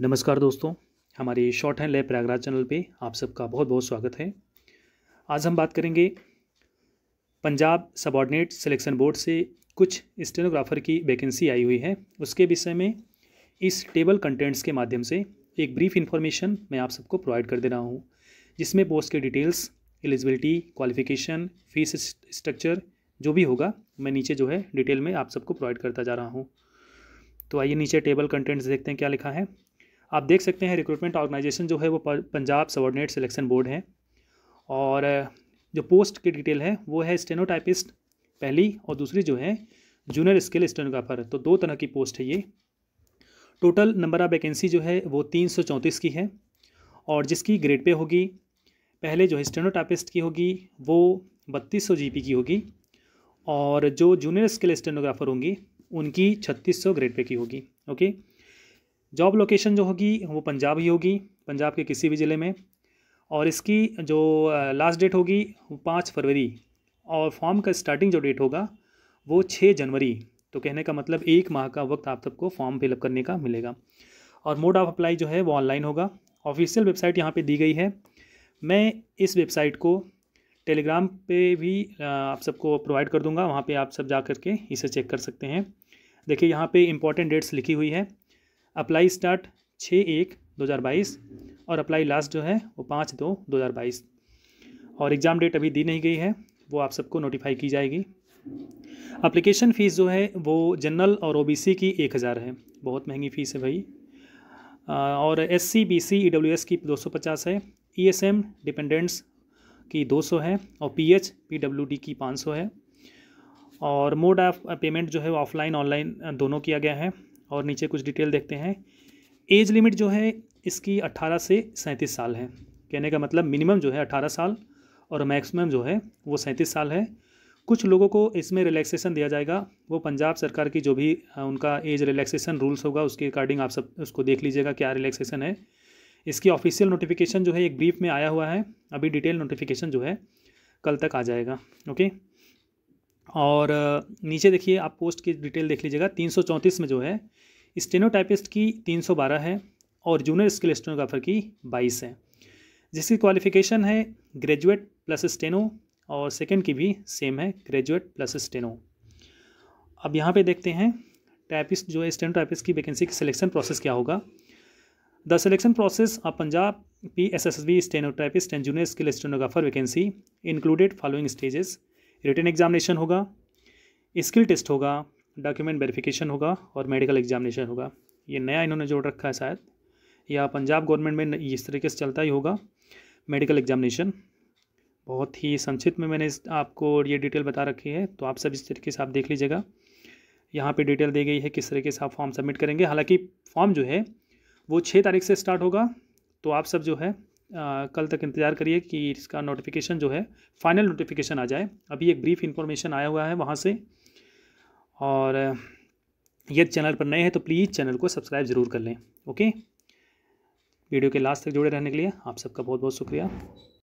नमस्कार दोस्तों हमारे shorthand lab Prayagraj channel पे आप सबका बहुत बहुत स्वागत है आज हम बात करेंगे पंजाब सबॉर्डिनेट सिलेक्शन बोर्ड से कुछ स्टेनोग्राफर की वैकेंसी आई हुई है उसके विषय में इस टेबल कंटेंट्स के माध्यम से एक ब्रीफ इन्फॉर्मेशन मैं आप सबको प्रोवाइड कर दे रहा हूँ जिसमें पोस्ट के details eligibility qualification fees structure जो भी होगा मैं नीचे जो है डिटेल में आप सबको प्रोवाइड करता जा रहा हूँ तो आइए नीचे टेबल कंटेंट्स देखते हैं क्या लिखा है आप देख सकते हैं रिक्रूटमेंट ऑर्गेनाइजेशन जो है वो पंजाब सबॉर्डिनेट सिलेक्शन बोर्ड है और जो पोस्ट की डिटेल है वो है स्टेनोटाइपिस्ट पहली और दूसरी जो है जूनियर स्किल स्टेनोग्राफर तो दो तरह की पोस्ट है ये टोटल नंबर ऑफ वैकेंसी जो है वो तीन सौ चौंतीस की है और जिसकी ग्रेड पे होगी पहले जो है स्टेनोटाइपिस्ट की होगी वो बत्तीस सौ जी की होगी और जो जूनियर स्किल स्टेनोग्राफर होंगी उनकी छत्तीस सौ ग्रेड पे की होगी ओके जॉब लोकेशन जो होगी वो पंजाब ही होगी पंजाब के किसी भी ज़िले में और इसकी जो लास्ट डेट होगी वो पाँच फरवरी और फॉर्म का स्टार्टिंग जो डेट होगा वो छः जनवरी तो कहने का मतलब एक माह का वक्त आप सबको फॉर्म फिलअप करने का मिलेगा और मोड ऑफ अप्लाई जो है वो ऑनलाइन होगा ऑफिशियल वेबसाइट यहाँ पे दी गई है मैं इस वेबसाइट को टेलीग्राम पे भी आप सबको प्रोवाइड कर दूंगा वहाँ पे आप सब जा कर के इसे चेक कर सकते हैं देखिए यहाँ पे इंपॉर्टेंट डेट्स लिखी हुई है अप्लाई स्टार्ट छः एक दो हज़ार बाईस और अप्लाई लास्ट जो है वो पाँच दो दो हज़ार बाईस और एग्ज़ाम डेट अभी दी नहीं गई है वो आप सबको नोटिफाई की जाएगी अप्लीकेशन फ़ीस जो है वो जनरल और सी की एक हज़ार है बहुत महंगी फ़ीस है भाई और S C B C E W S की दो सौ पचास है ई एस एम डिपेंडेंट्स की दो सौ है और P H P W D की पाँच सौ है और मोड ऑफ पेमेंट जो है वो ऑफलाइन ऑनलाइन दोनों किया गया है और नीचे कुछ डिटेल देखते हैं एज लिमिट जो है इसकी 18 से सैंतीस साल है कहने का मतलब मिनिमम जो है 18 साल और मैक्सिमम जो है वो सैंतीस साल है कुछ लोगों को इसमें रिलैक्सेशन दिया जाएगा वो पंजाब सरकार की जो भी उनका एज रिलैक्सेशन रूल्स होगा उसके अकॉर्डिंग आप सब उसको देख लीजिएगा क्या रिलैक्सेशन है इसकी ऑफिशियल नोटिफिकेशन जो है एक ब्रीफ में आया हुआ है अभी डिटेल नोटिफिकेशन जो है कल तक आ जाएगा ओके और नीचे देखिए आप पोस्ट की डिटेल देख लीजिएगा तीन में जो है स्टेनोटाइपिस्ट की 312 है और जूनियर स्किल स्टेनोग्राफर की 22 है जिसकी क्वालिफिकेशन है ग्रेजुएट प्लस स्टेनो और सेकंड की भी सेम है ग्रेजुएट प्लस स्टेनो अब यहाँ पे देखते हैं टाइपिस्ट जो है स्टेनो टाइपिस्ट की वैकेंसी की सिलेक्शन प्रोसेस क्या होगा the selection process of Punjab P S S B stenotypist and junior skill stenographer vacancy included following stages written examination होगा स्किल टेस्ट होगा डॉक्यूमेंट वेरिफिकेशन होगा और मेडिकल एग्जामिनेशन होगा ये नया इन्होंने जोड़ रखा है शायद या पंजाब गवर्नमेंट में इस तरीके से चलता ही होगा मेडिकल एग्जामिनेशन बहुत ही संक्षिप्त में मैंने आपको ये डिटेल बता रखी है तो आप सब इस तरीके से आप देख लीजिएगा यहाँ पे डिटेल दी गई है किस तरीके से आप फॉर्म सबमिट करेंगे हालांकि फॉर्म जो है वो छः तारीख से स्टार्ट होगा तो आप सब जो है आ, कल तक इंतज़ार करिए कि इसका नोटिफिकेशन जो है फाइनल नोटिफिकेशन आ जाए अभी एक ब्रीफ इन्फॉर्मेशन आया हुआ है वहाँ से और यदि चैनल पर नए हैं तो प्लीज़ चैनल को सब्सक्राइब ज़रूर कर लें ओके वीडियो के लास्ट तक जुड़े रहने के लिए आप सबका बहुत बहुत शुक्रिया